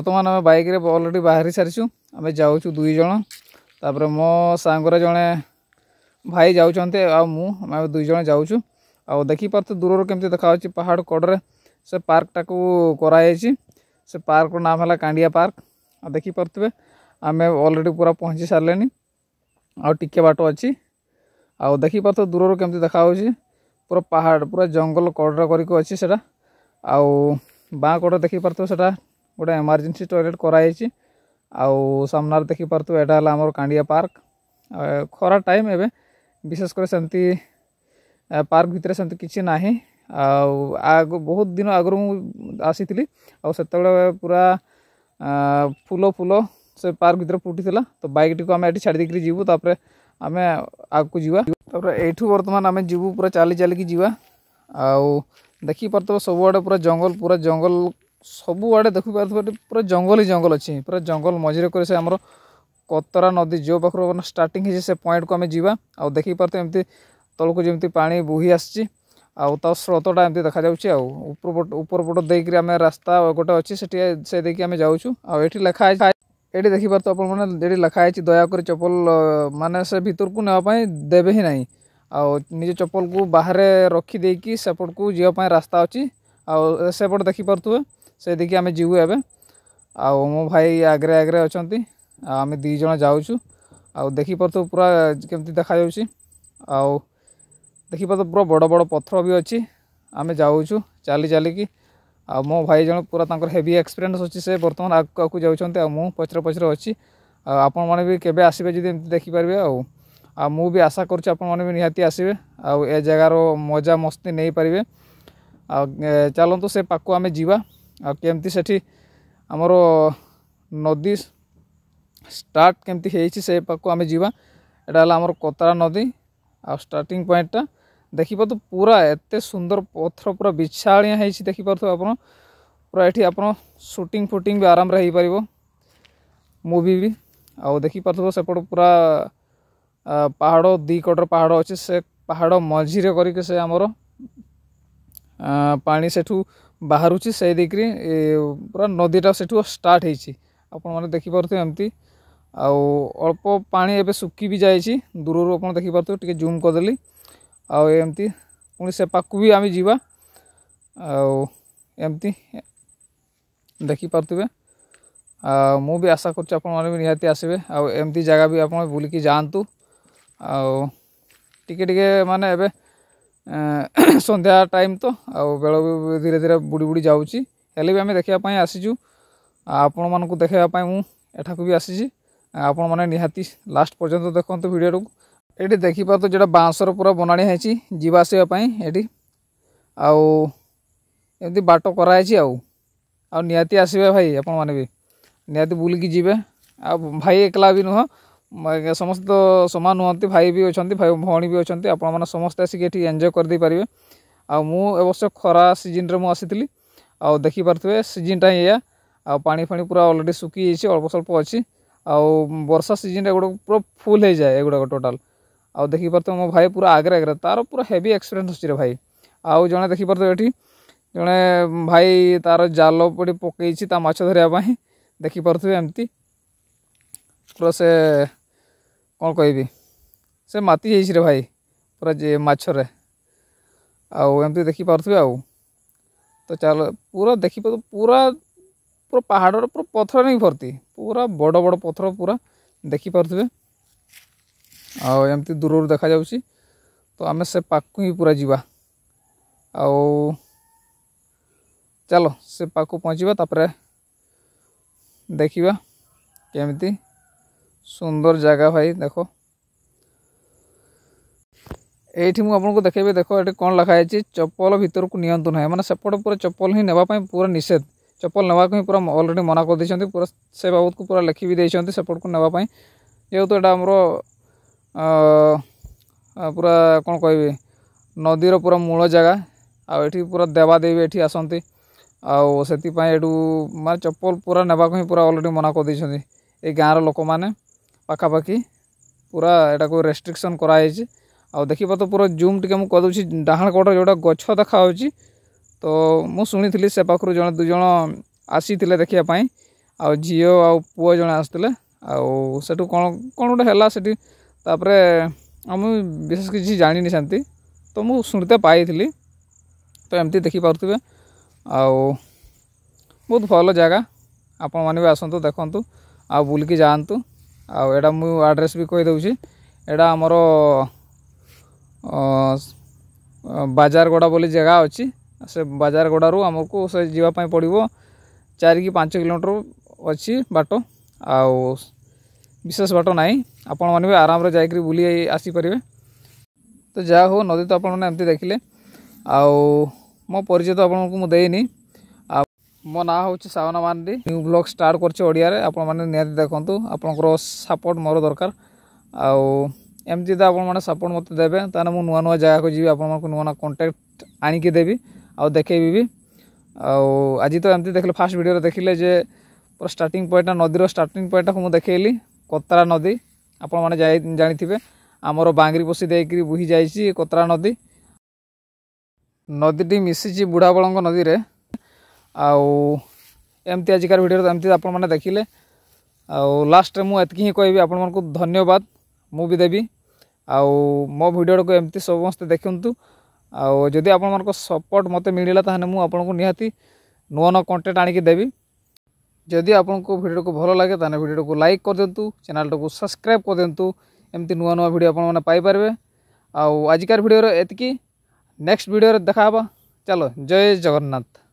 बर्तमान आम back already बाहरी सारी आम जाऊ दुईज मो सांग जड़े भाई जाऊँ मुझे दुईज जाऊँ आ देखी पार दूर कमी देखा पहाड़ कड़े से पार्कटा को कराई से पार्क नाम है कांडिया पार्क देखी पार्थे आम अलरेडी पूरा पहुँची सारे आए बाट अच्छी आ देखी पार्थ दूर के देखा पूरा पहाड़ पूरा जंगल कड़े करा आ बाँ कड देखी पार्थ सेटा ଗୋଟେ ଏମର୍ଜେନ୍ସି ଟଏଲେଟ୍ କରାଯାଇଛି ଆଉ ସାମ୍ନାରେ ଦେଖିପାରୁଥିବେ ଏଇଟା ହେଲା ଆମର କାଣ୍ଡିଆ ପାର୍କ ଖରା ଟାଇମ୍ ଏବେ ବିଶେଷ କରି ସେମିତି ପାର୍କ ଭିତରେ ସେମିତି କିଛି ନାହିଁ ଆଉ ଆଗ ବହୁତ ଦିନ ଆଗରୁ ମୁଁ ଆସିଥିଲି ଆଉ ସେତେବେଳେ ପୁରା ଫୁଲ ଫୁଲ ସେ ପାର୍କ ଭିତରେ ଫୁଟିଥିଲା ତ ବାଇକ୍ଟିକୁ ଆମେ ଏଠି ଛାଡ଼ି ଦେଇକିରି ଯିବୁ ତାପରେ ଆମେ ଆଗକୁ ଯିବା ତାପରେ ଏଇଠୁ ବର୍ତ୍ତମାନ ଆମେ ଯିବୁ ପୁରା ଚାଲି ଚାଲିକି ଯିବା ଆଉ ଦେଖିପାରୁଥିବ ସବୁଆଡ଼େ ପୁରା ଜଙ୍ଗଲ ପୁରା ଜଙ୍ଗଲ ସବୁଆଡ଼େ ଦେଖିପାରୁଥିବେ ପୁରା ଜଙ୍ଗଲ ହିଁ ଜଙ୍ଗଲ ଅଛି ପୁରା ଜଙ୍ଗଲ ମଝିରେ କରି ସେ ଆମର କତରା ନଦୀ ଯେଉଁ ପାଖରୁ ମାନେ ଷ୍ଟାର୍ଟିଂ ହେଇଛି ସେ ପଏଣ୍ଟକୁ ଆମେ ଯିବା ଆଉ ଦେଖିପାରୁଥିବେ ଏମିତି ତଳକୁ ଯେମିତି ପାଣି ବୋହି ଆସିଛି ଆଉ ତା ସ୍ରୋତଟା ଏମିତି ଦେଖାଯାଉଛି ଆଉ ଉପର ପଟ ଉପର ପଟ ଦେଇକରି ଆମେ ରାସ୍ତା ଗୋଟେ ଅଛି ସେଠି ସେ ଦେଇକି ଆମେ ଯାଉଛୁ ଆଉ ଏଠି ଲେଖା ହେଇଛି ଏଠି ଦେଖିପାରୁଥିବେ ଆପଣମାନେ ଏଠି ଲେଖା ହେଇଛି ଦୟାକରି ଚପଲ ମାନେ ସେ ଭିତରକୁ ନେବା ପାଇଁ ଦେବେ ହିଁ ନାହିଁ ଆଉ ନିଜ ଚପଲକୁ ବାହାରେ ରଖିଦେଇକି ସେପଟକୁ ଯିବା ପାଇଁ ରାସ୍ତା ଅଛି ଆଉ ସେପଟେ ଦେଖିପାରୁଥିବେ ସେଇଠିକି ଆମେ ଯିବୁ ଏବେ ଆଉ ମୋ ଭାଇ ଆଗରେ ଆଗରେ ଅଛନ୍ତି ଆଉ ଆମେ ଦୁଇ ଜଣ ଯାଉଛୁ ଆଉ ଦେଖିପାରୁଥିବୁ ପୁରା କେମିତି ଦେଖାଯାଉଛି ଆଉ ଦେଖିପାରୁଥିବୁ ପୁରା ବଡ଼ ବଡ଼ ପଥର ବି ଅଛି ଆମେ ଯାଉଛୁ ଚାଲି ଚାଲିକି ଆଉ ମୋ ଭାଇ ଜଣ ପୁରା ତାଙ୍କର ହେଭି ଏକ୍ସପିରିଏନ୍ସ ଅଛି ସେ ବର୍ତ୍ତମାନ ଆଗକୁ ଆଗକୁ ଯାଉଛନ୍ତି ଆଉ ମୁଁ ପଛରେ ପଛରେ ଅଛି ଆଉ ଆପଣମାନେ ବି କେବେ ଆସିବେ ଯଦି ଏମିତି ଦେଖିପାରିବେ ଆଉ ଆଉ ମୁଁ ବି ଆଶା କରୁଛି ଆପଣମାନେ ବି ନିହାତି ଆସିବେ ଆଉ ଏ ଜାଗାର ମଜା ମସ୍ତି ନେଇପାରିବେ ଆଉ ଚାଲନ୍ତୁ ସେ ପାଖକୁ ଆମେ ଯିବା केमती से आमर नदी स्टार्ट केमती से पाक आम जाम कतरा नदी आ स्टार्टिंग पॉइंटा देखिप तो पूरा एत सुंदर पथर पूरा विछाणिया देखिपुर आप पूरा ये आप सुटिंग फुटिंग भी आराम हो पार मुवि भी आखिपार सेपट पूरा पहाड़ दीकटर पहाड़ अच्छे से पहाड़ मझीरे करके से आमर पा से ବାହାରୁଛି ସେଇ ଦେଇକରି ପୁରା ନଦୀଟା ସେଠୁ ଷ୍ଟାର୍ଟ ହେଇଛି ଆପଣମାନେ ଦେଖିପାରୁଥିବେ ଏମିତି ଆଉ ଅଳ୍ପ ପାଣି ଏବେ ଶୁଖି ବି ଯାଇଛି ଦୂରରୁ ଆପଣ ଦେଖିପାରୁଥିବେ ଟିକେ ଜୁମ୍ କରିଦେଲି ଆଉ ଏମିତି ପୁଣି ସେ ପାଖକୁ ବି ଆମେ ଯିବା ଆଉ ଏମିତି ଦେଖିପାରୁଥିବେ ଆଉ ମୁଁ ବି ଆଶା କରୁଛି ଆପଣମାନେ ବି ନିହାତି ଆସିବେ ଆଉ ଏମିତି ଜାଗା ବି ଆପଣ ବୁଲିକି ଯାଆନ୍ତୁ ଆଉ ଟିକେ ଟିକେ ମାନେ ଏବେ ସନ୍ଧ୍ୟା ଟାଇମ୍ ତ ଆଉ ବେଳ ବି ଧୀରେ ଧୀରେ ବୁଡ଼ି ବୁଡ଼ି ଯାଉଛି ହେଲେ ବି ଆମେ ଦେଖିବା ପାଇଁ ଆସିଛୁ ଆପଣମାନଙ୍କୁ ଦେଖାଇବା ପାଇଁ ମୁଁ ଏଠାକୁ ବି ଆସିଛି ଆପଣମାନେ ନିହାତି ଲାଷ୍ଟ ପର୍ଯ୍ୟନ୍ତ ଦେଖନ୍ତୁ ଭିଡ଼ିଓଟାକୁ ଏଠି ଦେଖିପାରୁଛ ଯେଉଁଟା ବାଉଁଶର ପୁରା ବନାଣି ହେଇଛି ଯିବା ଆସିବା ପାଇଁ ଏଠି ଆଉ ଏମିତି ବାଟ କରାହେଇଛି ଆଉ ଆଉ ନିହାତି ଆସିବେ ଭାଇ ଆପଣମାନେ ବି ନିହାତି ବୁଲିକି ଯିବେ ଆଉ ଭାଇ ଏକଲା ବି ନୁହଁ समस्त तो सामान नुहत भाई भी अच्छा भाई भी अच्छा आप समस्त आसिक एंजय कर दे करदेपारे आवश्य खरा सीजन में मुझे आ देखिपे सीजन टाइम या आ पूरा अलरेडी सुखी अल्प स्वल्प अच्छी आउ बर्षा सीजन एगुड़ा पूरा फुल हो जाए एगुड़ा टोटाल आउ देखिपे मो भाई पूरा आगे आगे तार पूरा हेवी एक्सपीरियंस अच्छे भाई आउ जे देखिपर थे ये जड़े भाई तार जाल पड़ी पकई धरियापी देखिपे एमती पूरा से कौन कह से माति जाइए भाई पूरा मछरे आम देखी देखिपे आ तो चल पूरा देख पूरा पूरा पहाड़ पूरा पथर नहीं भर्ती पूरा बड़ बड़ पथर पूरा देखिपे आम दूर देखा जा तो आम से पाक ही पूरा जीवा आओ चलो से पाक पहुँचवा देखा कमती सुंदर जगह भाई देखो ये आपको देखेबी देखो ये कौन लिखाई चपल भर को नियंतु ना मैंने सेपट पूरा चपल ही नाप पूरा निषेध चपल ने पूरा अलरेडी मना कर पूरा से बाबद को पूरा लिखी भी देखते सेपट को नाप जेहतु यहाँ आमर पूरा कौन कह नदी पूरा मूल जगह आठ पूरा देवादेवी ये आसती आउ मैं चप्पल पूरा नाक पूरा अलरेडी मना कर गाँव रोक मैंने पखापाखि पूरा यू रेस्ट्रिक्शन कराई आ देख तो पूरा जूम टे मुझे डाण कड़े जोटा गच देखा तो मुझे से पाखु जो दुज आसी देखापी आ झी आ पु जो आसते आठ कौन गोटे है मुझे विशेष किसी जाणी नहीं सी तो मुझे शुणीते पाई तो एमती देखिपे आहुत भल जगह आप आसतु देखूँ आ बुल जातु ଆଉ ଏଇଟା ମୁଁ ଆଡ଼୍ରେସ୍ ବି କହିଦେଉଛି ଏଇଟା ଆମର ବାଜାରଗଡ଼ା ବୋଲି ଜାଗା ଅଛି ସେ ବାଜାରଗଡ଼ାରୁ ଆମକୁ ସେ ଯିବା ପାଇଁ ପଡ଼ିବ ଚାରି କି ପାଞ୍ଚ କିଲୋମିଟର ଅଛି ବାଟ ଆଉ ବିଶେଷ ବାଟ ନାହିଁ ଆପଣମାନେ ବି ଆରାମରେ ଯାଇକରି ବୁଲି ଆସିପାରିବେ ତ ଯାହା ହେଉ ନଦୀ ତ ଆପଣମାନେ ଏମିତି ଦେଖିଲେ ଆଉ ମୋ ପରିଚୟ ତ ଆପଣଙ୍କୁ ମୁଁ ଦେଇନି ମୋ ନାଁ ହେଉଛି Sabana Mandi new blog start କରିଛି ଓଡ଼ିଆରେ ଆପଣମାନେ ନିହାତି ଦେଖନ୍ତୁ ଆପଣଙ୍କର ସପୋର୍ଟ ମୋର ଦରକାର ଆଉ ଏମିତି ତ ଆପଣମାନେ ସପୋର୍ଟ ମୋତେ ଦେବେ ତାହେଲେ ମୁଁ ନୂଆ ନୂଆ ଜାଗାକୁ ଯିବି ଆପଣମାନଙ୍କୁ ନୂଆ ନୂଆ କଣ୍ଟାକ୍ଟ ଆଣିକି ଦେବି ଆଉ ଦେଖେଇବି ବି ଆଉ ଆଜି ତ ଏମିତି ଦେଖିଲେ ଫାର୍ଷ୍ଟ ଭିଡ଼ିଓରେ ଦେଖିଲେ ଯେ ପୁରା ଷ୍ଟାର୍ଟିଂ ପଏଣ୍ଟଟା ନଦୀର ଷ୍ଟାର୍ଟିଂ ପଏଣ୍ଟଟାକୁ ମୁଁ ଦେଖେଇଲି କୋତରା ନଦୀ ଆପଣମାନେ ଜାଣିଥିବେ ଆମର ବାଙ୍ଗରି ପୋଷି ଦେଇକରି ବୋହି ଯାଇଛି କୋତରା ନଦୀ ନଦୀଟି ମିଶିଛି ବୁଢ଼ାବଳଙ୍ଗ ନଦୀରେ आउ आजिकार भिडर एम आपने देखिले आउ लास्ट मुझे ही कह आप धन्यवाद मु भी देवी आउ मो भिडर को एमती समस्ते देखु आदि आपण सपोर्ट मत मिलला तो आपको निहाती नुआ नुआ कंटेन्ट आणिक देवी जदि आपन को को भल लगे तो भिडियो को लाइक कर दिंतु चैनल को सब्सक्राइब कर दिंतु एमती नुआ नुआ भिड आपारे आजिकार भिडर एत नेक्स्ट भिडर देखा चलो जय जगन्नाथ